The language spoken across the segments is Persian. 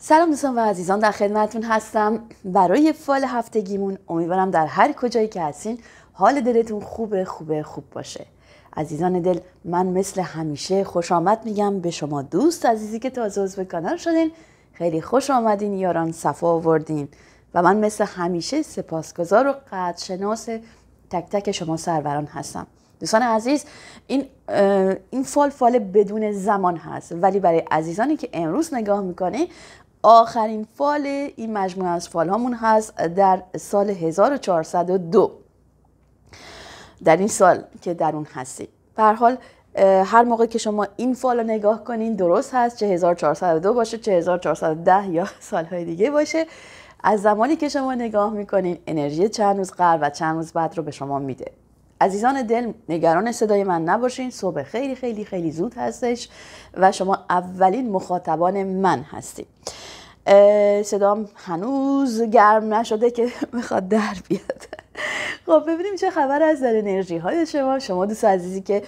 سلام دوستان و عزیزان در خدمتون هستم برای فال هفتگیمون امیدوارم در هر کجایی که هستین حال دلتون خوبه خوبه خوب باشه عزیزان دل من مثل همیشه خوش آمد میگم به شما دوست عزیزی که تازه عضو کانال شدین خیلی خوش آمدین یاران صفا آوردین و من مثل همیشه سپاسگزار و قدرشناس تک تک شما سروران هستم دوستان عزیز این این فال فال بدون زمان هست ولی برای عزیزانی که امروز نگاه میکنه. آخرین فال این مجموعه از فال هامون هست در سال 1402 در این سال که در اون هستیم به حال هر موقع که شما این فال رو نگاه کنین درست هست چه 1402 باشه چه 1410 یا سالهای دیگه باشه از زمانی که شما نگاه میکنین انرژی چند روز قبل و چند روز بعد رو به شما میده عزیزان دل نگران صدای من نباشین صبح خیلی خیلی خیلی زود هستش و شما اولین مخاطبان من هستید صدام هنوز گرم نشده که میخواد در بیاد خب ببینیم چه خبر از در انرژی های شما شما دوست عزیزی که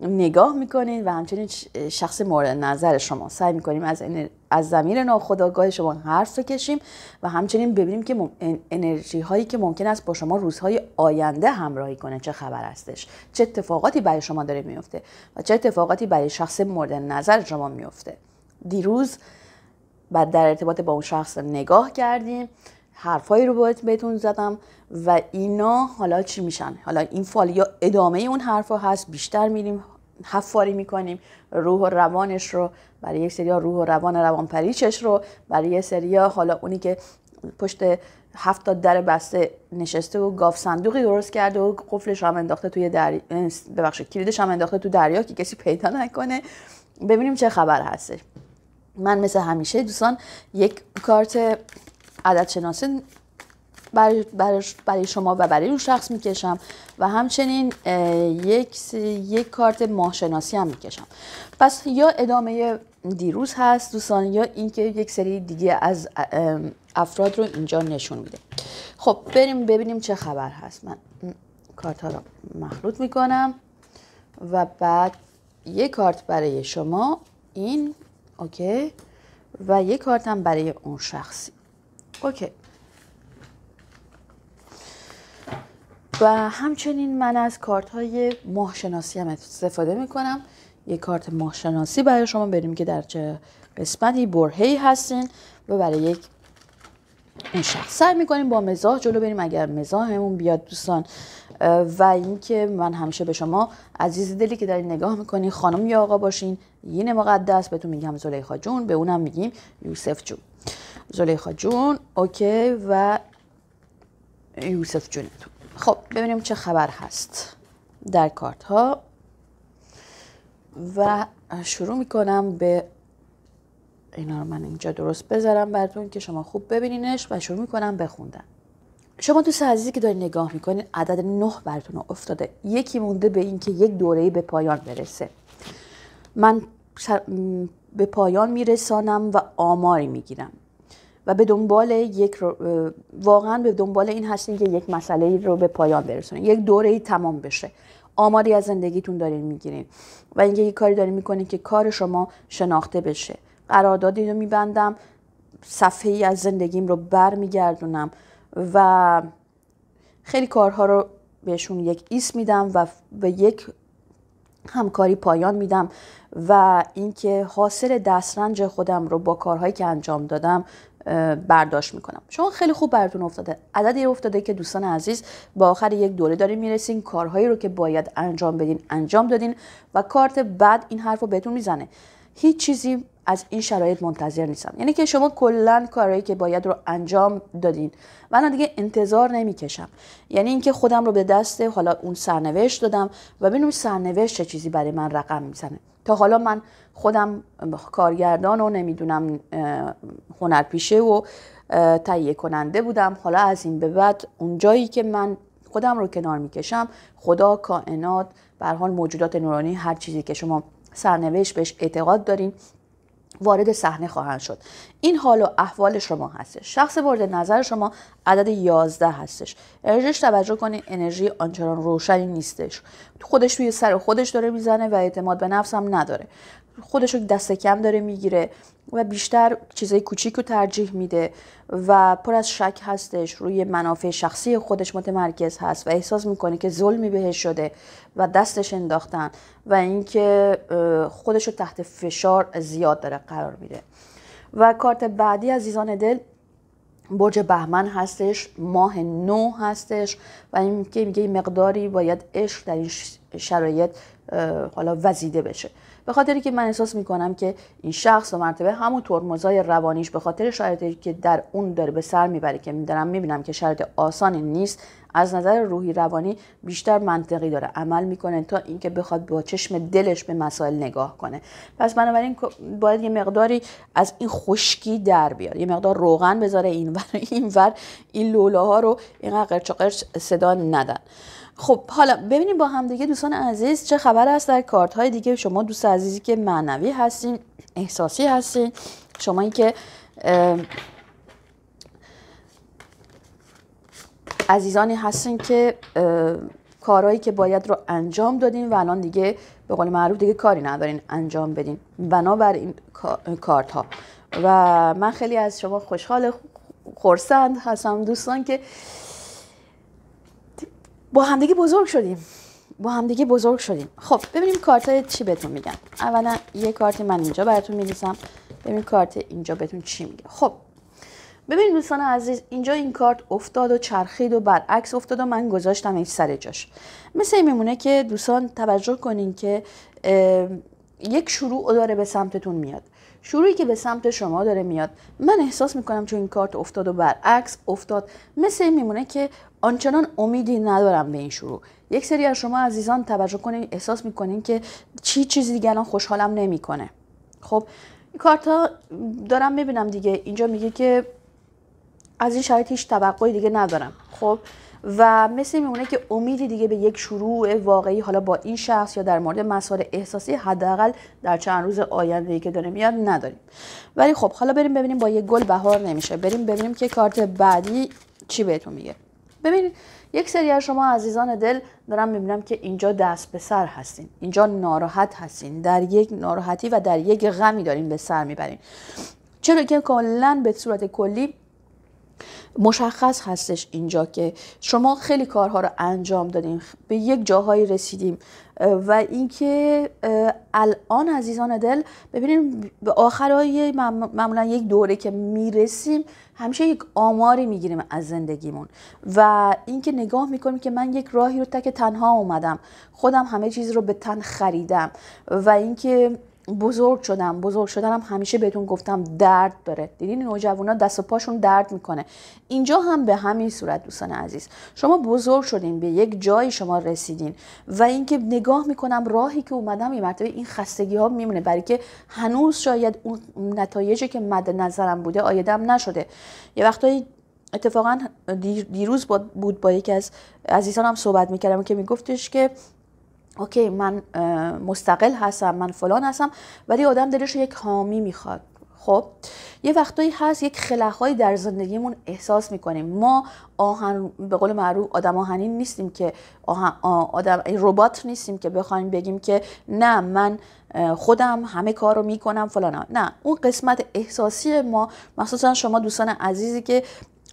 نگاه میکنید و همچنین شخص مورد نظر شما سعی میکنیم از, از زمین ناخودآگاه شما حرف کشیم و همچنین ببینیم که انرژی هایی که ممکن است با شما روزهای آینده همراهی کنه چه خبر هستش چه اتفاقاتی برای شما داره میفته و چه اتفاقاتی برای شخص مورد نظر شما میفته دیروز بعد در ارتباط با اون شخص نگاه کردیم حرفایی رو بهتون زدم و اینا حالا چی میشن حالا این فال یا ادامه اون حرفا هست بیشتر میریم حفاری میکنیم روح و روانش رو برای یک سریا روح و روان روان پریچش رو برای یک سریا حالا اونی که پشت تا در بسته نشسته و گاف صندوقی درست کرده و قفلش هم انداخته توی در ببخشید کلیدش هم انداخته تو دریا که کسی پیدا نکنه ببینیم چه خبر هستش من مثل همیشه دوستان یک کارت عدد شناسی برای, برای شما و برای اون شخص میکشم و همچنین یک, یک کارت ماهشناسی هم میکشم پس یا ادامه دیروز هست دوستان یا اینکه یک سری دیگه از افراد رو اینجا نشون میده خب بریم ببینیم چه خبر هست من کارت ها رو مخلوط میکنم و بعد یک کارت برای شما این اوکی و یک کارت هم برای اون شخصی اوکی و همچنین من از کارت های ماهشناسی هم استفاده میکنم یک کارت ماهشناسی برای شما بریم که در چه قسمتی برهی هستین و برای یک این شخص می میکنیم با مزاح جلو بریم اگر مزاحمون بیاد دوستان و اینکه من همیشه به شما عزیز دلی که دارین نگاه میکنین خانم یا آقا باشین یین مقدس بهتون میگم زلیخا جون به اونم میگیم یوسف جون زلیخا جون اوکی و یوسف جونتون خب ببینیم چه خبر هست در کارت ها و شروع میکنم به اینا رو من اینجا درست بذارم براتون که شما خوب ببینینش و شروع میکنم بخوندن شما تو عزیزی که داری نگاه میکنین عدد نه براتون افتاده یکی مونده به اینکه یک دوره‌ای به پایان برسه من به پایان میرسانم و آماری میگیرم و به دنبال یک واقعا به دنبال این هستین که یک مسئله رو به پایان برسونین یک دوره ای تمام بشه آماری از زندگیتون دارین میگیرین و اینکه یک کاری دارین میکنین که کار شما شناخته بشه قراردادی رو میبندم صفحه ای از زندگیم رو بر میگردونم و خیلی کارها رو بهشون یک ایس میدم و به یک همکاری پایان میدم و اینکه حاصل دسترنج خودم رو با کارهایی که انجام دادم برداشت میکنم شما خیلی خوب براتون افتاده عددی افتاده که دوستان عزیز با آخر یک دوره دارین میرسین کارهایی رو که باید انجام بدین انجام دادین و کارت بعد این حرف رو بهتون میزنه هیچ چیزی از این شرایط منتظر نیستم یعنی که شما کلا کارهایی که باید رو انجام دادین من دیگه انتظار نمیکشم یعنی اینکه خودم رو به دست حالا اون سرنوشت دادم و ببینم سرنوشت چه چیزی برای من رقم میزنه تا حالا من خودم کارگردان و نمیدونم هنرپیشه و تهیه کننده بودم حالا از این به بعد اون جایی که من خودم رو کنار میکشم خدا کائنات به حال موجودات نورانی هر چیزی که شما سرنوشت بهش اعتقاد دارین وارد صحنه خواهند شد این حال و احوال شما هستش شخص مورد نظر شما عدد 11 هستش انرژیش توجه کنید انرژی آنچنان روشنی نیستش خودش توی سر خودش داره میزنه و اعتماد به نفس هم نداره خودش رو دست کم داره میگیره و بیشتر چیزای کوچیک رو ترجیح میده و پر از شک هستش روی منافع شخصی خودش متمرکز هست و احساس میکنه که ظلمی بهش شده و دستش انداختن و اینکه خودش رو تحت فشار زیاد داره قرار میده و کارت بعدی عزیزان دل برج بهمن هستش ماه نو هستش و اینکه میگه مقداری باید عشق در این شرایط حالا وزیده بشه به خاطری که من احساس میکنم که این شخص و مرتبه همون ترمزای روانیش به خاطر شرایطی که در اون داره به سر میبره که میدارم بینم که شرایط آسانی نیست از نظر روحی روانی بیشتر منطقی داره عمل کنه تا اینکه بخواد با چشم دلش به مسائل نگاه کنه پس بنابراین باید یه مقداری از این خشکی در بیار یه مقدار روغن بذاره این ور این ور این لولاها رو اینقدر قرچ صدا ندن خب حالا ببینیم با دیگه دوستان عزیز چه خبر است در کارت های دیگه شما دوست عزیزی که معنوی هستین احساسی هستین شما که عزیزانی هستین که کارهایی که باید رو انجام دادین و الان دیگه به قول معروف دیگه کاری ندارین انجام بدین بنابر این کارت ها و من خیلی از شما خوشحال خورسند هستم دوستان که با همدیگه بزرگ شدیم با همدیگه بزرگ شدیم خب ببینیم کارت های چی بهتون میگن اولا یه کارت من اینجا براتون میریسم ببینیم کارت اینجا بهتون چی میگه خب ببینید دوستان عزیز اینجا این کارت افتاد و چرخید و برعکس افتاد و من گذاشتم این سر جاش مثل این میمونه که دوستان توجه کنین که یک شروع داره به سمتتون میاد شروعی که به سمت شما داره میاد من احساس میکنم چون این کارت افتاد و برعکس افتاد مثل این میمونه که آنچنان امیدی ندارم به این شروع یک سری از شما عزیزان توجه کنین احساس میکنین که چی چیزی دیگه الان خوشحالم نمیکنه خب این کارتا دارم میبینم دیگه اینجا میگه که از این شرایط هیچ توقعی دیگه ندارم خب و مثل میمونه که امیدی دیگه به یک شروع واقعی حالا با این شخص یا در مورد مسائل احساسی حداقل در چند روز آینده که داره میاد نداریم ولی خب حالا بریم ببینیم با یه گل بهار نمیشه بریم ببینیم که کارت بعدی چی بهتون میگه ببینید یک سری از شما عزیزان دل دارم میبینم که اینجا دست به سر هستین اینجا ناراحت هستین در یک ناراحتی و در یک غمی دارین به سر میبرین چرا که کلا به صورت کلی مشخص هستش اینجا که شما خیلی کارها رو انجام دادیم به یک جاهایی رسیدیم و اینکه الان عزیزان دل ببینیم به آخرهای معمولا یک دوره که میرسیم همیشه یک آماری میگیریم از زندگیمون و اینکه نگاه میکنیم که من یک راهی رو تک تنها اومدم خودم همه چیز رو به تن خریدم و اینکه بزرگ شدم بزرگ شدنم همیشه بهتون گفتم درد داره دیدین نوجوانا دست و پاشون درد میکنه اینجا هم به همین صورت دوستان عزیز شما بزرگ شدین به یک جایی شما رسیدین و اینکه نگاه میکنم راهی که اومدم این مرتبه این خستگی ها میمونه برای که هنوز شاید اون نتایجی که مد نظرم بوده آیدم نشده یه وقتایی اتفاقا دیروز بود با یکی از عزیزانم صحبت میکردم که میگفتش که اوکی من مستقل هستم من فلان هستم ولی آدم دلش یک حامی میخواد خب یه وقتایی هست یک خلخهایی در زندگیمون احساس میکنیم ما آهن به قول معروف آدم آهنین نیستیم که آهن آدم ربات نیستیم که بخوایم بگیم که نه من خودم همه کار رو میکنم فلانا. نه اون قسمت احساسی ما مخصوصا شما دوستان عزیزی که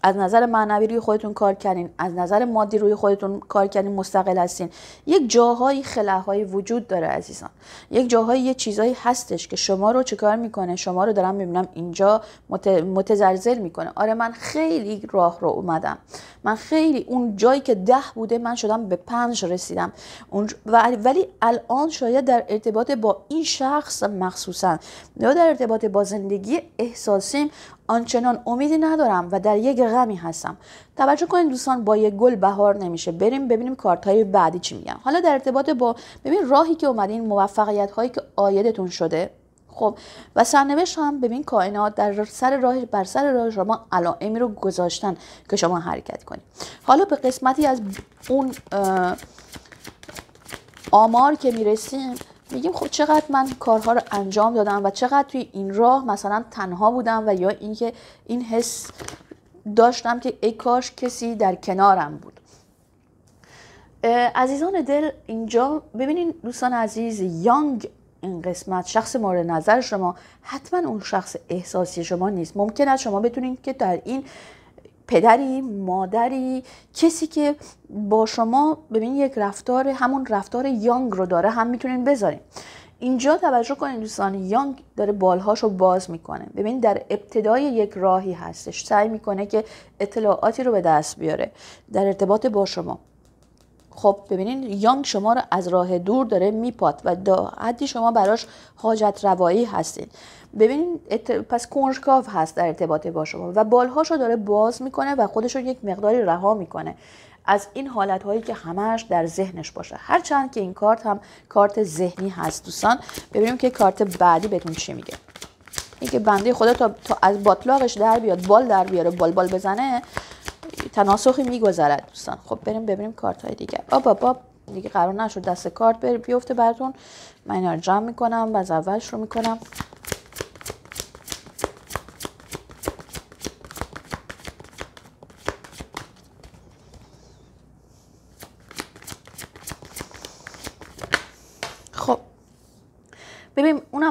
از نظر معنوی روی خودتون کار کردین از نظر مادی روی خودتون کار کردین مستقل هستین یک جاهای خلاهای وجود داره عزیزان یک جاهایی یه چیزایی هستش که شما رو چیکار میکنه شما رو دارم میبینم اینجا مت... متزلزل میکنه آره من خیلی راه رو اومدم من خیلی اون جایی که ده بوده من شدم به پنج رسیدم اون... ولی الان شاید در ارتباط با این شخص مخصوصا یا در ارتباط با زندگی احساسیم آنچنان امیدی ندارم و در یک غمی هستم توجه کنید دوستان با یک گل بهار نمیشه بریم ببینیم کارت های بعدی چی میگن حالا در ارتباط با ببین راهی که اومدین موفقیت هایی که آیدتون شده خب و سرنوشت هم ببین کائنات در سر راه بر سر راه شما علائمی رو گذاشتن که شما حرکت کنید حالا به قسمتی از اون آمار که میرسیم میگیم خب چقدر من کارها رو انجام دادم و چقدر توی این راه مثلا تنها بودم و یا اینکه این حس داشتم که ای کاش کسی در کنارم بود عزیزان دل اینجا ببینین دوستان عزیز یانگ این قسمت شخص مورد نظر شما حتما اون شخص احساسی شما نیست ممکن است شما بتونید که در این پدری مادری کسی که با شما ببین یک رفتار همون رفتار یانگ رو داره هم میتونین بذارین اینجا توجه کنید دوستان یانگ داره بالهاش رو باز میکنه ببینید در ابتدای یک راهی هستش سعی میکنه که اطلاعاتی رو به دست بیاره در ارتباط با شما خب ببینید یانگ شما رو از راه دور داره میپاد و دا حدی شما براش حاجت روایی هستین ببینید پس کنجکاو هست در ارتباط با شما و بالهاشو داره باز میکنه و خودش رو یک مقداری رها میکنه از این حالت هایی که همش در ذهنش باشه هرچند که این کارت هم کارت ذهنی هست دوستان ببینیم که کارت بعدی بهتون چی میگه اینکه بنده خدا تا, از باطلاقش در بیاد بال در بیاره بال بال بزنه تناسخی میگذرد دوستان خب بریم ببینیم کارت های دیگر آبا با دیگه قرار نشد دست کارت بیفته براتون من اینا رو جمع میکنم و از اولش رو میکنم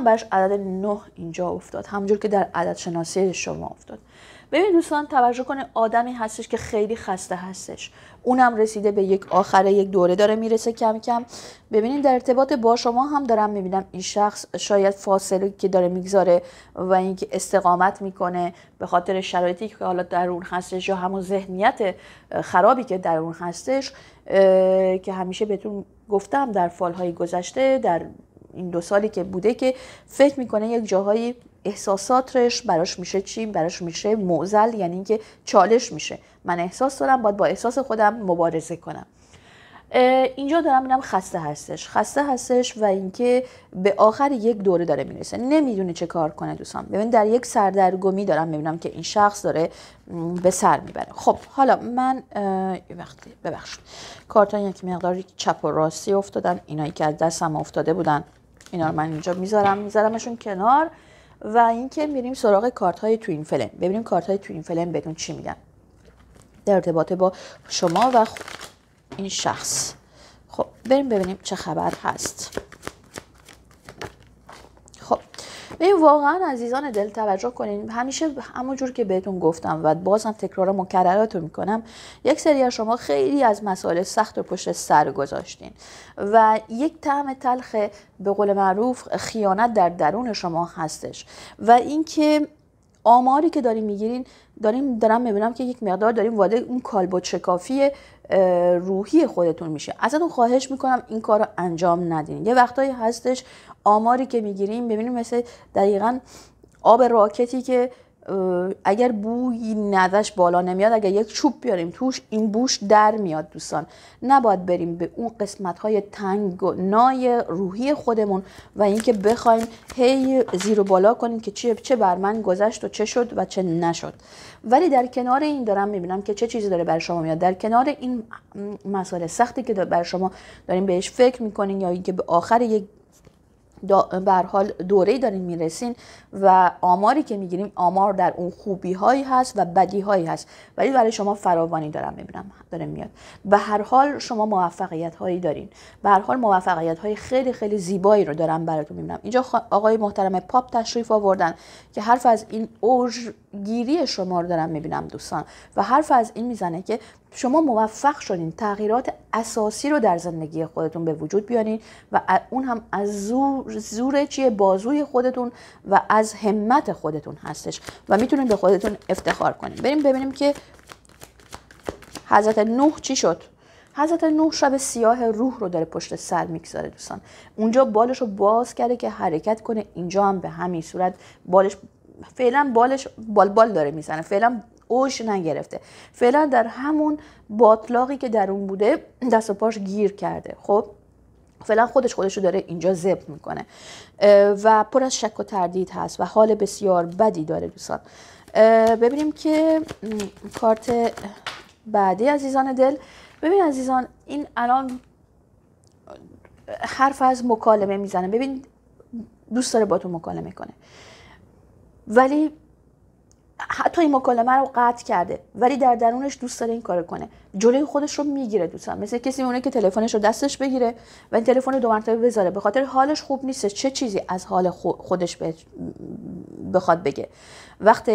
برش عدد 9 اینجا افتاد همونجور که در عدد شناسی شما افتاد ببین دوستان توجه کنه آدمی هستش که خیلی خسته هستش اونم رسیده به یک آخره یک دوره داره میرسه کم کم ببینید در ارتباط با شما هم دارم میبینم این شخص شاید فاصله که داره میگذاره و اینکه استقامت میکنه به خاطر شرایطی که حالا در اون هستش یا همون ذهنیت خرابی که در اون هستش که همیشه بهتون گفتم در فالهای گذشته در این دو سالی که بوده که فکر میکنه یک جاهایی احساساتش براش میشه چی براش میشه معزل یعنی اینکه چالش میشه من احساس دارم باید با احساس خودم مبارزه کنم اینجا دارم میرم خسته هستش خسته هستش و اینکه به آخر یک دوره داره میرسه نمیدونه چه کار کنه دوستان ببین در یک سردرگمی دارم میبینم که این شخص داره به سر میبره خب حالا من وقتی ببخشید کارتان یک مقداری چپ و راستی افتادن اینایی که از دستم افتاده بودن اینا رو من اینجا میذارم میذارمشون کنار و اینکه میریم سراغ کارت های تو این فلم ببینیم کارت های تو این فلم بدون چی میگن در ارتباط با شما و این شخص خب بریم ببینیم چه خبر هست ببین واقعا عزیزان دل توجه کنین همیشه همون جور که بهتون گفتم و بازم تکرار مکررات رو میکنم یک سری از شما خیلی از مسائل سخت و پشت سر گذاشتین و یک طعم تلخ به قول معروف خیانت در درون شما هستش و اینکه آماری که داریم میگیرین داریم دارم میبینم که یک مقدار داریم واده اون کالبد شکافی روحی خودتون میشه ازتون خواهش میکنم این کار رو انجام ندین یه وقتایی هستش آماری که میگیریم ببینیم مثل دقیقا آب راکتی که اگر بوی نداش بالا نمیاد اگر یک چوب بیاریم توش این بوش در میاد دوستان نباید بریم به اون قسمت های تنگ و نای روحی خودمون و اینکه بخوایم هی زیر و بالا کنیم که چه چه بر من گذشت و چه شد و چه نشد ولی در کنار این دارم میبینم که چه چیزی داره بر شما میاد در کنار این مسئله سختی که بر شما داریم بهش فکر میکنین یا اینکه به آخر یک بر حال دوره‌ای دارین میرسین و آماری که میگیریم آمار در اون خوبی هایی هست و بدی هایی هست ولی برای شما فراوانی دارم میبینم داره میاد به هر حال شما موفقیت هایی دارین به هر حال موفقیت های خیلی خیلی زیبایی رو دارم براتون میبینم اینجا آقای محترم پاپ تشریف آوردن که حرف از این اوج گیری شما رو دارم میبینم دوستان و حرف از این میزنه که شما موفق شدین تغییرات اساسی رو در زندگی خودتون به وجود بیارین و اون هم از زور, زور چیه بازوی خودتون و از همت خودتون هستش و میتونین به خودتون افتخار کنین بریم ببینیم که حضرت نوح چی شد حضرت نوح شب سیاه روح رو داره پشت سر میگذاره دوستان اونجا بالش رو باز کرده که حرکت کنه اینجا هم به همین صورت بالش فعلا بالش بال بال داره میزنه فعلا اوج نگرفته فعلا در همون باطلاقی که در اون بوده دست و پاش گیر کرده خب فعلا خودش خودش رو داره اینجا زب میکنه و پر از شک و تردید هست و حال بسیار بدی داره دوستان ببینیم که کارت بعدی عزیزان دل ببین عزیزان این الان حرف از مکالمه میزنه ببین دوست داره با تو مکالمه کنه ولی حتی این مکالمه رو قطع کرده ولی در درونش دوست داره این کار کنه جلوی خودش رو میگیره دوستان مثل کسی میمونه که تلفنش رو دستش بگیره و این تلفن رو دو مرتبه بذاره به خاطر حالش خوب نیست چه چیزی از حال خودش بخواد بگه وقت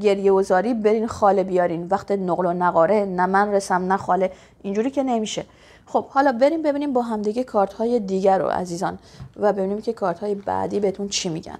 گریه و زاری برین خاله بیارین وقت نقل و نقاره نه من رسم نه خاله اینجوری که نمیشه خب حالا بریم ببینیم با همدیگه کارت های دیگر رو عزیزان و ببینیم که کارت های بعدی بهتون چی میگن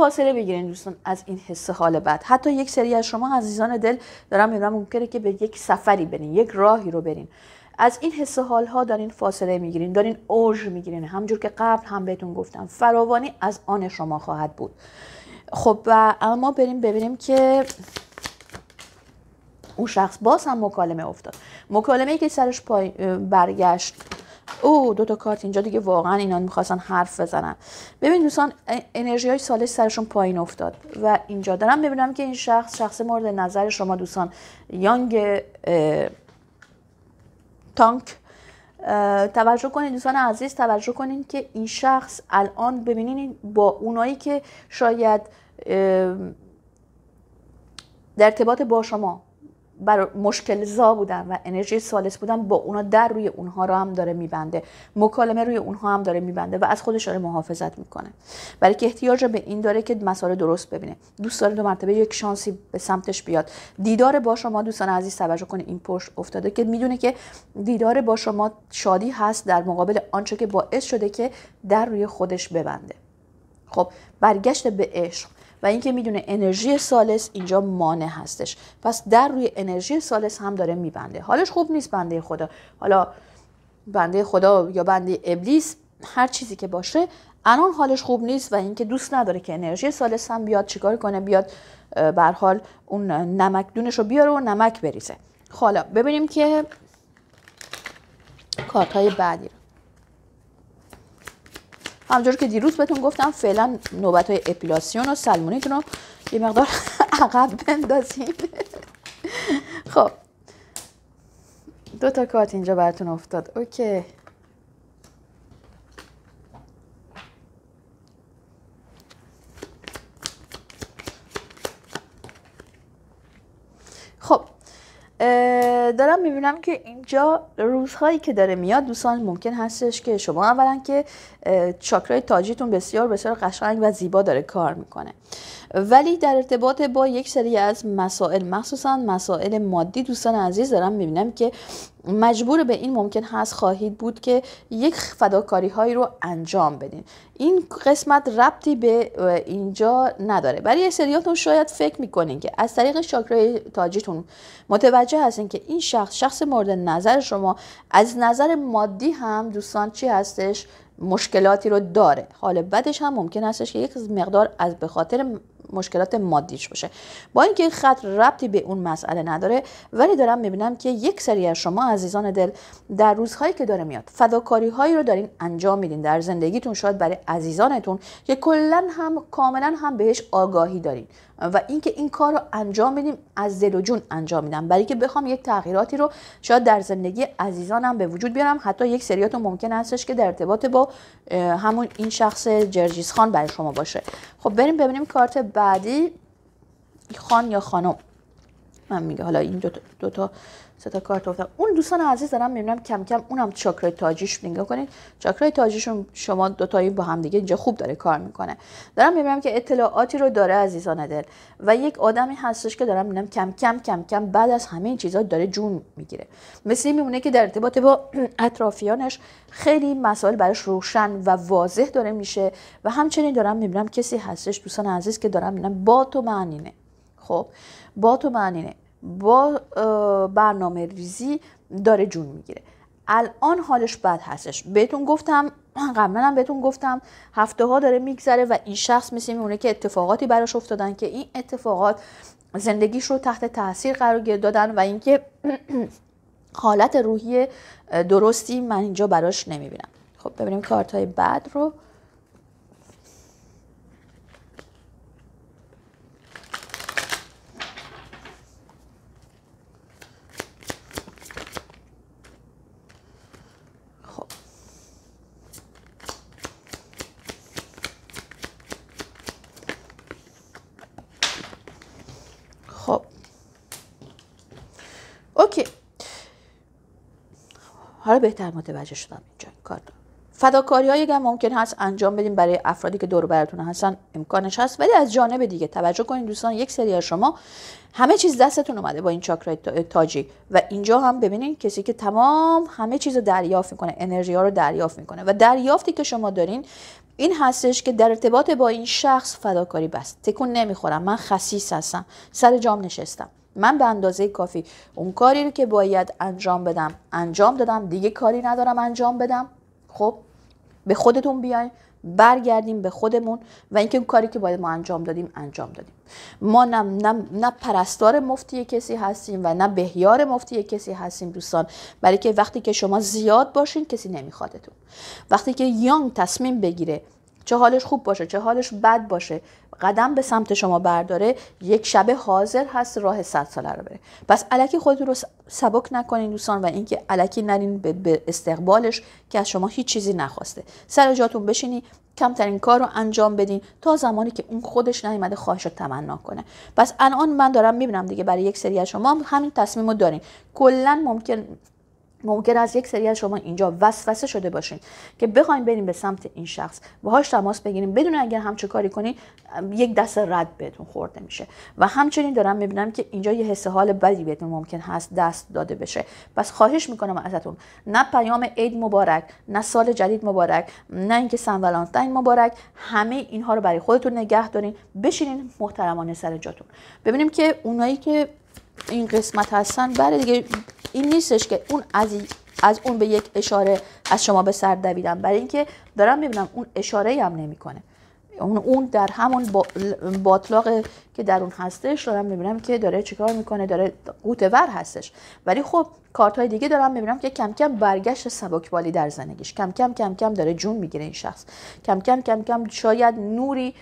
فاصله بگیرین دوستان از این حس حال بد حتی یک سری از شما عزیزان دل دارم میگم ممکنه که به یک سفری برین یک راهی رو برین از این حس حال ها دارین فاصله میگیرین دارین اوج میگیرین همجور که قبل هم بهتون گفتم فراوانی از آن شما خواهد بود خب و اما بریم ببینیم که اون شخص باز هم مکالمه افتاد مکالمه ای که سرش پای برگشت او دو تا کارت اینجا دیگه واقعا اینا میخواستن حرف بزنن ببین دوستان انرژی های سالش سرشون پایین افتاد و اینجا دارم ببینم که این شخص شخص مورد نظر شما دوستان یانگ تانک توجه کنید دوستان عزیز توجه کنید که این شخص الان ببینین با اونایی که شاید در ارتباط با شما بر مشکل زا بودن و انرژی سالس بودن با اونا در روی اونها را هم داره میبنده مکالمه روی اونها هم داره میبنده و از خودش داره محافظت میکنه برای که احتیاج به این داره که مسائل درست ببینه دوست داره دو مرتبه یک شانسی به سمتش بیاد دیدار با شما دوستان عزیز توجه کنه این پشت افتاده که میدونه که دیدار با شما شادی هست در مقابل آنچه که باعث شده که در روی خودش ببنده خب برگشت به عشق و اینکه میدونه انرژی سالس اینجا مانع هستش پس در روی انرژی سالس هم داره میبنده حالش خوب نیست بنده خدا حالا بنده خدا یا بنده ابلیس هر چیزی که باشه الان حالش خوب نیست و اینکه دوست نداره که انرژی سالس هم بیاد چیکار کنه بیاد بر حال اون نمک دونش رو بیاره و نمک بریزه خب، حالا ببینیم که کارت های بعدی رو همجور که دیروز بهتون گفتم فعلا نوبت های اپیلاسیون و سلمونیتون رو یه مقدار عقب بندازیم. خب دو تا کارت اینجا براتون افتاد اوکی دارم میبینم که اینجا روزهایی که داره میاد دوستان ممکن هستش که شما اولا که چاکرای تاجیتون بسیار بسیار قشنگ و زیبا داره کار میکنه ولی در ارتباط با یک سری از مسائل مخصوصا مسائل مادی دوستان عزیز دارم میبینم که مجبور به این ممکن هست خواهید بود که یک فداکاری هایی رو انجام بدین این قسمت ربطی به اینجا نداره برای یک سریاتون شاید فکر میکنین که از طریق شاکرای تاجیتون متوجه هستین که این شخص شخص مورد نظر شما از نظر مادی هم دوستان چی هستش مشکلاتی رو داره حال بدش هم ممکن هستش که یک مقدار از به خاطر مشکلات مادیش باشه با اینکه خط ربطی به اون مسئله نداره ولی دارم میبینم که یک سری از شما عزیزان دل در روزهایی که داره میاد فداکاری هایی رو دارین انجام میدین در زندگیتون شاید برای عزیزانتون که کلا هم کاملا هم بهش آگاهی دارین و اینکه این کار رو انجام بدیم از دل و جون انجام میدم برای که بخوام یک تغییراتی رو شاید در زندگی عزیزانم به وجود بیارم حتی یک سریات ممکن هستش که در ارتباط با همون این شخص جرجیز خان برای شما باشه خب بریم ببینیم کارت بعدی خان یا خانم من میگه حالا این دو تا, دو تا سه کارت افتاد اون دوستان عزیز دارم میبینم کم کم اونم چاکرای تاجیش نگاه کنید چاکرای تاجیشون شما دو دوتایی با هم دیگه اینجا خوب داره کار میکنه دارم میبینم که اطلاعاتی رو داره عزیزان دل و یک آدمی هستش که دارم میبینم کم کم کم کم بعد از همه این چیزا داره جون میگیره مثل میمونه که در ارتباط با اطرافیانش خیلی مسائل براش روشن و واضح داره میشه و همچنین دارم میبینم کسی هستش دوستان عزیز که دارم میبینم با تو معنینه خب با تو نه. با برنامه ریزی داره جون میگیره الان حالش بد هستش بهتون گفتم قبلا هم بهتون گفتم هفته ها داره میگذره و این شخص مثل میمونه که اتفاقاتی براش افتادن که این اتفاقات زندگیش رو تحت تاثیر قرار دادن و اینکه حالت روحی درستی من اینجا براش نمیبینم خب ببینیم کارت های بعد رو حالا بهتر متوجه شدم اینجا این کار فداکاری هایی که ممکن هست انجام بدیم برای افرادی که دور براتون هستن امکانش هست ولی از جانب دیگه توجه کنید دوستان یک سری از شما همه چیز دستتون اومده با این چاکرای تاجی و اینجا هم ببینید کسی که تمام همه چیز رو دریافت میکنه انرژی ها رو دریافت میکنه و دریافتی که شما دارین این هستش که در ارتباط با این شخص فداکاری بست تکون نمیخورم من خصیص هستم سر جام نشستم من به اندازه کافی اون کاری رو که باید انجام بدم انجام دادم دیگه کاری ندارم انجام بدم خب به خودتون بیاین برگردیم به خودمون و اینکه اون کاری که باید ما انجام دادیم انجام دادیم ما نه, نه،, نه پرستار مفتی کسی هستیم و نه بهیار مفتی کسی هستیم دوستان برای که وقتی که شما زیاد باشین کسی نمیخوادتون وقتی که یانگ تصمیم بگیره چه حالش خوب باشه چه حالش بد باشه قدم به سمت شما برداره یک شبه حاضر هست راه صد ساله رو بره پس علکی خود رو سبک نکنین دوستان و اینکه علکی نرین به استقبالش که از شما هیچ چیزی نخواسته سر جاتون بشینی کمترین کار رو انجام بدین تا زمانی که اون خودش نیامده خواهش رو تمنا کنه پس الان من دارم میبینم دیگه برای یک سری از شما همین تصمیم رو دارین کلا ممکن ممکن است یک سری از شما اینجا وسوسه شده باشین که بخواین بریم به سمت این شخص باهاش تماس بگیریم بدون اگر همچه کاری کنین یک دست رد بهتون خورده میشه و همچنین دارم میبینم که اینجا یه حس حال بدی بهتون ممکن هست دست داده بشه پس خواهش میکنم ازتون نه پیام عید مبارک نه سال جدید مبارک نه اینکه سن مبارک همه اینها رو برای خودتون نگه دارین بشینین محترمانه سر جاتون ببینیم که اونایی که این قسمت هستن بله دیگه این نیستش که اون از از اون به یک اشاره از شما به سر دویدم برای اینکه دارم میبینم اون اشاره هم نمیکنه اون اون در همون باطلاق که در اون هستش دارم میبینم که داره چیکار میکنه داره ور هستش ولی خب کارت های دیگه دارم میبینم که کم کم برگشت سبکبالی در زندگیش کم کم کم کم داره جون میگیره این شخص کم کم کم کم شاید نوری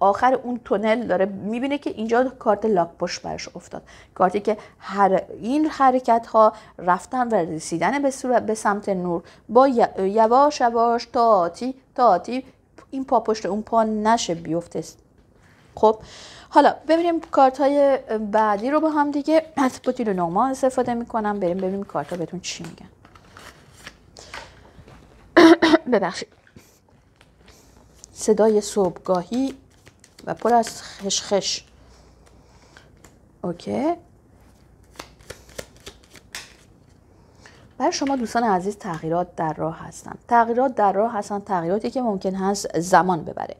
آخر اون تونل داره میبینه که اینجا کارت لاک پشت برش افتاد کارتی که هر این حرکت ها رفتن و رسیدن به, صورت به سمت نور با یواش یواش تا تاتی تا این پا پشت اون پا نشه بیفته خب حالا ببینیم کارت های بعدی رو با هم دیگه از و نومان استفاده میکنم بریم ببینیم کارت ها بهتون چی میگن ببخشید صدای صبحگاهی و پر از خشخش اوکی برای شما دوستان عزیز تغییرات در راه هستند تغییرات در راه هستند تغییراتی که ممکن هست زمان ببره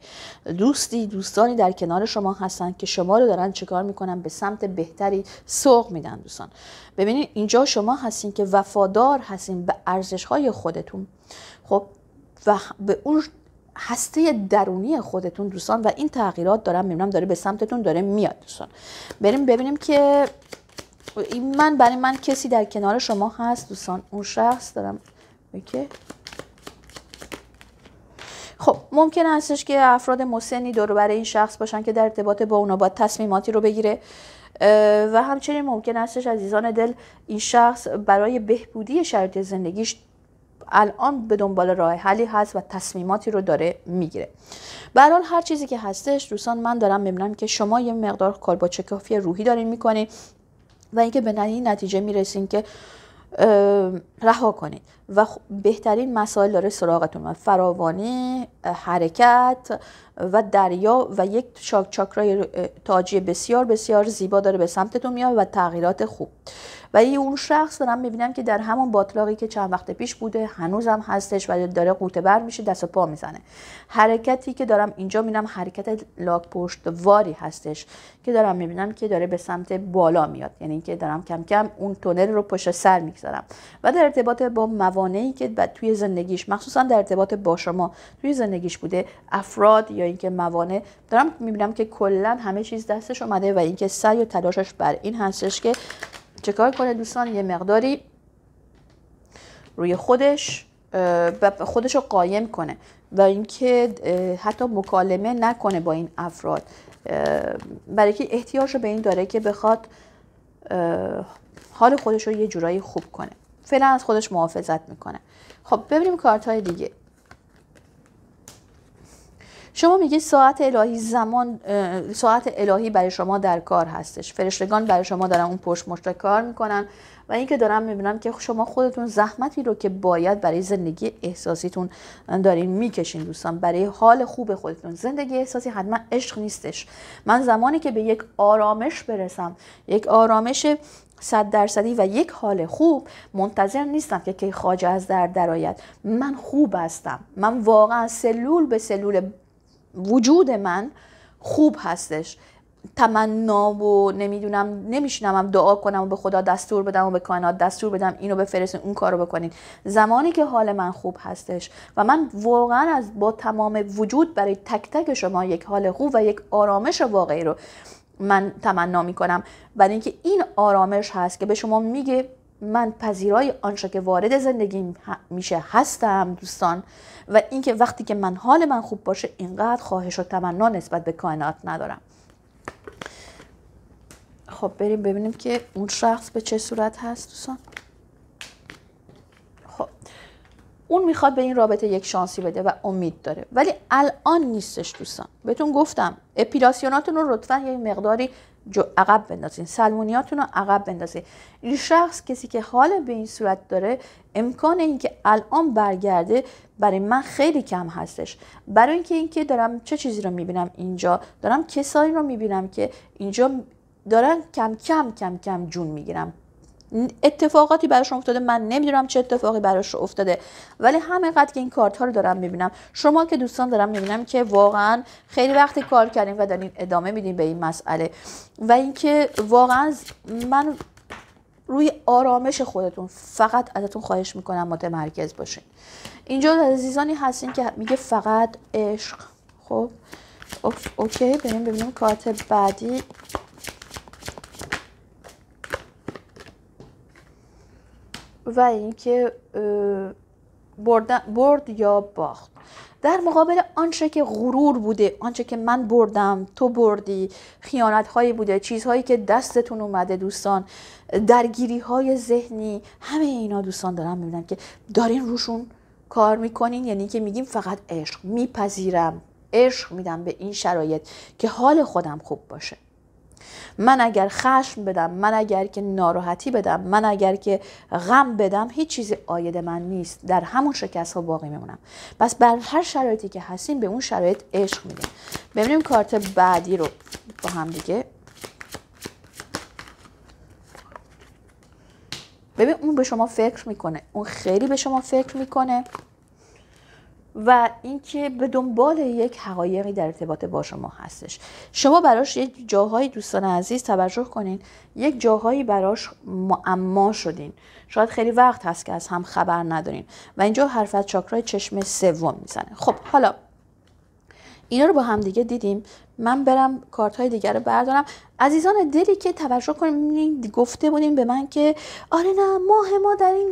دوستی دوستانی در کنار شما هستند که شما رو دارن چیکار میکنن به سمت بهتری سوق میدن دوستان ببینید اینجا شما هستین که وفادار هستین به ارزش های خودتون خب و به اون هسته درونی خودتون دوستان و این تغییرات دارم میبینم داره به سمتتون داره میاد دوستان بریم ببینیم که این من برای من کسی در کنار شما هست دوستان اون شخص دارم اوکی خب ممکن هستش که افراد مسنی دور برای این شخص باشن که در ارتباط با اونا باید تصمیماتی رو بگیره و همچنین ممکن هستش عزیزان دل این شخص برای بهبودی شرایط زندگیش الان به دنبال راه حلی هست و تصمیماتی رو داره میگیره به هر چیزی که هستش دوستان من دارم میبینم که شما یه مقدار کار با چکافی روحی دارین میکنین و اینکه به این نتیجه میرسین که رها کنید و بهترین مسائل داره سراغتون و فراوانی حرکت و دریا و یک چاک چاکرای تاجی بسیار بسیار زیبا داره به سمتتون میاد و تغییرات خوب و یه اون شخص دارم میبینم که در همون باطلاقی که چند وقت پیش بوده هنوزم هستش و داره قوطه بر میشه دست و پا میزنه حرکتی که دارم اینجا میبینم حرکت لاک پشت واری هستش که دارم میبینم که داره به سمت بالا میاد یعنی اینکه دارم کم کم اون تونل رو پشت سر میگذارم و در ارتباط با موانعی که توی زندگیش مخصوصا در ارتباط با شما توی زندگیش بوده افراد یا اینکه موانع دارم میبینم که کلا همه چیز دستش اومده و اینکه سعی و تلاشش بر این هستش که چکار کنه دوستان یه مقداری روی خودش و خودش رو قایم کنه و اینکه حتی مکالمه نکنه با این افراد برای که احتیاج رو به این داره که بخواد حال خودش رو یه جورایی خوب کنه فعلا از خودش محافظت میکنه خب ببینیم کارت های دیگه شما میگید ساعت الهی زمان ساعت الهی برای شما در کار هستش فرشتگان برای شما دارن اون پشت مشت کار میکنن و اینکه دارم میبینم که شما خودتون زحمتی رو که باید برای زندگی احساسیتون دارین میکشین دوستان برای حال خوب خودتون زندگی احساسی حتما عشق نیستش من زمانی که به یک آرامش برسم یک آرامش صد درصدی و یک حال خوب منتظر نیستم که که خواجه از در درآید من خوب هستم من واقعا سلول به سلول وجود من خوب هستش تمنا و نمیدونم نمیشینم دعا کنم و به خدا دستور بدم و به کائنات دستور بدم اینو بفرستین اون کارو بکنین زمانی که حال من خوب هستش و من واقعا از با تمام وجود برای تک تک شما یک حال خوب و یک آرامش واقعی رو من تمنا میکنم برای اینکه این آرامش هست که به شما میگه من پذیرای آنچه که وارد زندگی میشه هستم دوستان و اینکه وقتی که من حال من خوب باشه اینقدر خواهش و تمنا نسبت به کائنات ندارم خب بریم ببینیم که اون شخص به چه صورت هست دوستان خب اون میخواد به این رابطه یک شانسی بده و امید داره ولی الان نیستش دوستان بهتون گفتم اپیلاسیوناتون رو لطفا یک مقداری عقب بندازین سلمونیاتون رو عقب بندازین این شخص کسی که حال به این صورت داره امکان اینکه الان برگرده برای من خیلی کم هستش برای اینکه اینکه دارم چه چیزی رو میبینم اینجا دارم کسایی رو میبینم که اینجا دارن کم کم کم کم جون میگیرم اتفاقاتی براش افتاده من نمیدونم چه اتفاقی براش افتاده ولی همینقدر که این کارت ها رو دارم میبینم شما که دوستان دارم میبینم که واقعا خیلی وقتی کار کردیم و دارین ادامه میدین به این مسئله و اینکه واقعا من روی آرامش خودتون فقط ازتون خواهش میکنم متمرکز باشین اینجا عزیزانی هستین که میگه فقط عشق خب اوکی بریم ببینیم کارت بعدی و اینکه برد یا باخت در مقابل آنچه که غرور بوده آنچه که من بردم تو بردی خیانت هایی بوده چیزهایی که دستتون اومده دوستان درگیری های ذهنی همه اینا دوستان دارم میبینم که دارین روشون کار میکنین یعنی که میگیم فقط عشق میپذیرم عشق میدم به این شرایط که حال خودم خوب باشه من اگر خشم بدم من اگر که ناراحتی بدم من اگر که غم بدم هیچ چیزی آید من نیست در همون شکست ها باقی میمونم پس بر هر شرایطی که هستیم به اون شرایط عشق میدیم ببینیم کارت بعدی رو با هم دیگه ببین اون به شما فکر میکنه اون خیلی به شما فکر میکنه و اینکه به دنبال یک حقایقی در ارتباط با شما هستش شما براش یک جاهایی دوستان عزیز توجه کنین یک جاهایی براش معما شدین شاید خیلی وقت هست که از هم خبر ندارین و اینجا حرف از چاکرای چشم سوم میزنه خب حالا اینا رو با هم دیگه دیدیم من برم کارت های دیگر رو بردارم عزیزان دلی که توجه کنیم گفته بودیم به من که آره نه ماه ما در این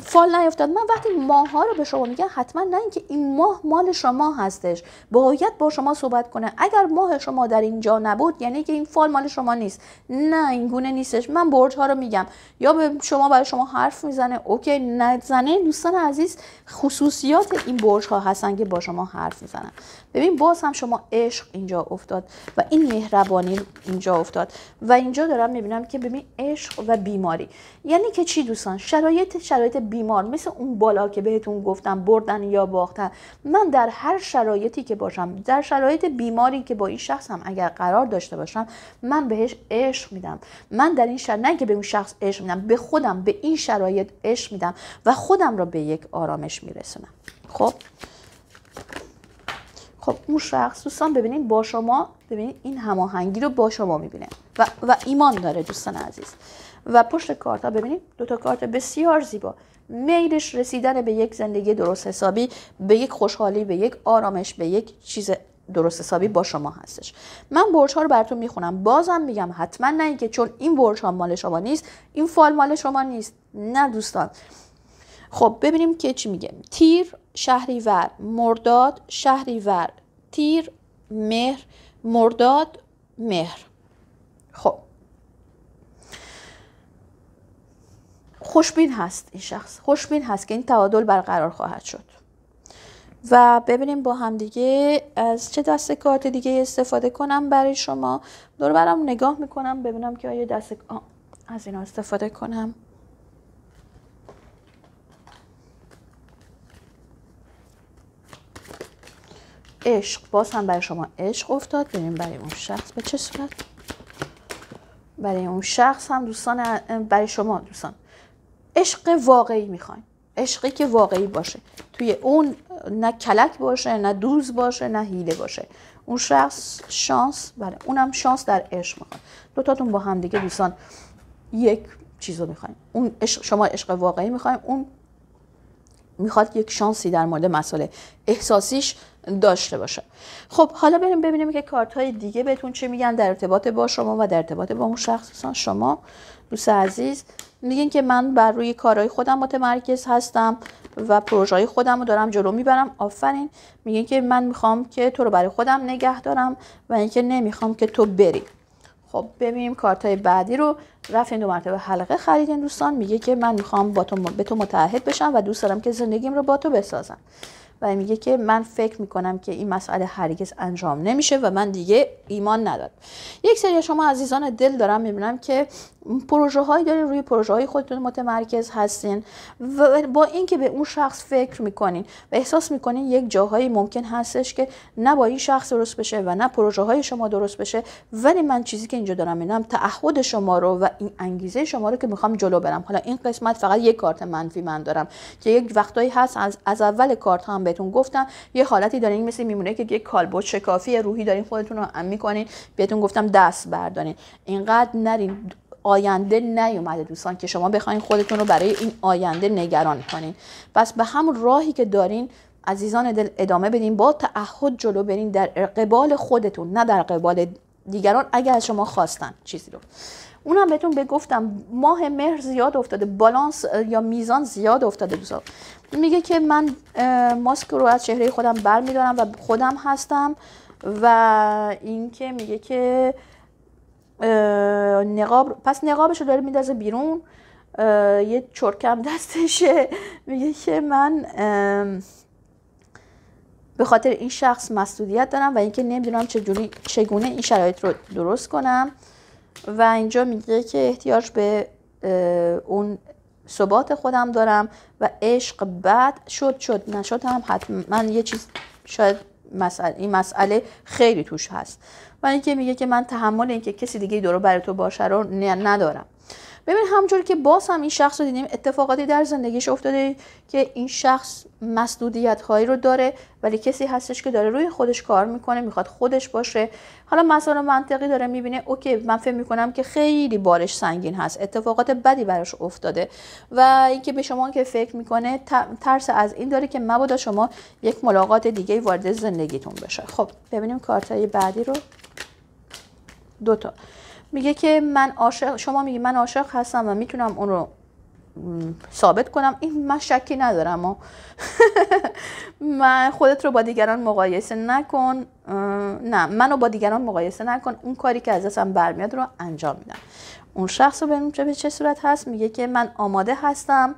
فال نیفتاد من وقتی ماه ها رو به شما میگم حتما نه اینکه این ماه مال شما هستش باید با شما صحبت کنه اگر ماه شما در اینجا نبود یعنی که این فال مال شما نیست نه این گونه نیستش من برج ها رو میگم یا به شما برای شما حرف میزنه اوکی نزنه دوستان عزیز خصوصیات این برج ها هستن که با شما حرف میزنن ببین باز هم شما عشق اینجا افتاد و این مهربانی اینجا افتاد و اینجا دارم میبینم که ببین عشق و بیماری یعنی که چی دوستان شرایط شرایط بیمار مثل اون بالا که بهتون گفتم بردن یا باختن من در هر شرایطی که باشم در شرایط بیماری که با این شخص هم اگر قرار داشته باشم من بهش عشق میدم من در این شرایط نه که به اون شخص عشق میدم به خودم به این شرایط عشق میدم و خودم را به یک آرامش میرسونم خب خب اون شخص دوستان ببینید با شما ببینید این هماهنگی رو با شما میبینه و, و ایمان داره دوستان عزیز و پشت کارت ها ببینید دوتا کارت بسیار زیبا میلش رسیدن به یک زندگی درست حسابی به یک خوشحالی به یک آرامش به یک چیز درست حسابی با شما هستش من برج ها رو براتون میخونم بازم میگم حتما نه اینکه چون این برج ها مال شما نیست این فال مال شما نیست نه دوستان خب ببینیم که چی میگه تیر شهریور مرداد شهریور تیر مهر مرداد مهر خب خوشبین هست این شخص خوشبین هست که این تعادل برقرار خواهد شد و ببینیم با همدیگه از چه دست کارت دیگه استفاده کنم برای شما دور برم نگاه میکنم ببینم که آیا دست از اینا استفاده کنم عشق باز هم برای شما عشق افتاد ببینیم برای اون شخص به چه صورت برای اون شخص هم دوستان برای شما دوستان عشق واقعی میخواین عشقی که واقعی باشه توی اون نه کلک باشه نه دوز باشه نه هیله باشه اون شخص شانس برای اونم شانس در عشق میخواد دوتاتون با هم دیگه دوستان یک چیز رو میخوایم اون عشق شما عشق واقعی میخوایم اون میخواد یک شانسی در مورد مسئله احساسیش داشته باشه خب حالا بریم ببینیم که کارت های دیگه بهتون چی میگن در ارتباط با شما و در ارتباط با اون شخص شما دوست عزیز میگین که من بر روی کارهای خودم متمرکز هستم و پروژه خودم رو دارم جلو میبرم آفرین میگین که من میخوام که تو رو برای خودم نگه دارم و اینکه نمیخوام که تو بری خب ببینیم کارت های بعدی رو این دو مرتبه حلقه خریدین دوستان میگه که من میخوام با تو به تو متعهد بشم و دوست دارم که زندگیم رو با تو بسازم و میگه که من فکر میکنم که این مسئله هرگز انجام نمیشه و من دیگه ایمان ندارم یک سری شما عزیزان دل دارم میبینم که پروژه هایی دارین روی پروژه های خودتون متمرکز هستین و با اینکه به اون شخص فکر میکنین و احساس میکنین یک جاهایی ممکن هستش که نه با این شخص درست بشه و نه پروژه های شما درست بشه ولی من چیزی که اینجا دارم میبینم تعهد شما رو و این انگیزه شما رو که میخوام جلو برم حالا این قسمت فقط یک کارت منفی من دارم که یک وقتایی هست از, از اول کارت هم به بهتون گفتم یه حالتی دارین مثل میمونه که یه کالبوت شکافی روحی دارین خودتون رو میکنین بهتون گفتم دست بردارین اینقدر نرین آینده نیومده دوستان که شما بخواین خودتون رو برای این آینده نگران کنین پس به همون راهی که دارین عزیزان دل ادامه بدین با تعهد جلو برین در قبال خودتون نه در قبال دیگران اگر شما خواستن چیزی رو اونم بهتون بگفتم ماه مهر زیاد افتاده بالانس یا میزان زیاد افتاده دوستان میگه که من ماسک رو از چهره خودم برمیدارم و خودم هستم و اینکه میگه که نقاب پس نقابش رو داره میدازه بیرون یه چرکم دستشه میگه که من به خاطر این شخص مسئولیت دارم و اینکه نمیدونم چجوری چگونه این شرایط رو درست کنم و اینجا میگه که احتیاج به اون ثبات خودم دارم و عشق بد شد شد نشد هم حتما یه چیز شاید مسئله این مسئله خیلی توش هست و اینکه میگه که من تحمل اینکه کسی دیگه دورو برای تو باشه رو ندارم ببین همجور که باز هم این شخص رو دیدیم اتفاقاتی در زندگیش افتاده که این شخص مسدودیت هایی رو داره ولی کسی هستش که داره روی خودش کار میکنه میخواد خودش باشه حالا مسئله منطقی داره میبینه اوکی من فهم میکنم که خیلی بارش سنگین هست اتفاقات بدی براش افتاده و اینکه به شما که فکر میکنه ترس از این داره که مبادا شما یک ملاقات دیگه وارد زندگیتون بشه خب ببینیم کارتای بعدی رو دوتا میگه که من عاشق شما میگی من عاشق هستم و میتونم اون رو ثابت کنم این من شکی ندارم و من خودت رو با دیگران مقایسه نکن نه منو با دیگران مقایسه نکن اون کاری که از دستم برمیاد رو انجام میدم اون شخص رو ببینیم چه به چه صورت هست میگه که من آماده هستم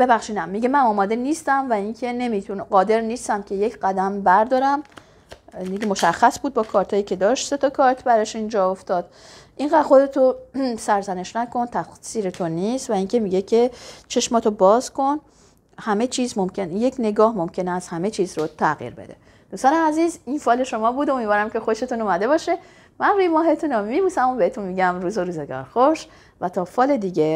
ببخشیدم میگه من آماده نیستم و اینکه نمیتونم قادر نیستم که یک قدم بردارم دیگه یعنی مشخص بود با کارتایی که داشت سه تا کارت براش اینجا افتاد اینقدر خودتو سرزنش نکن تقصیر تو نیست و اینکه میگه که چشماتو باز کن همه چیز ممکن یک نگاه ممکنه از همه چیز رو تغییر بده دوستان عزیز این فال شما بود امیدوارم که خوشتون اومده باشه من روی ماهتون رو میبوسم و بهتون میگم روز و روزگار خوش و تا فال دیگه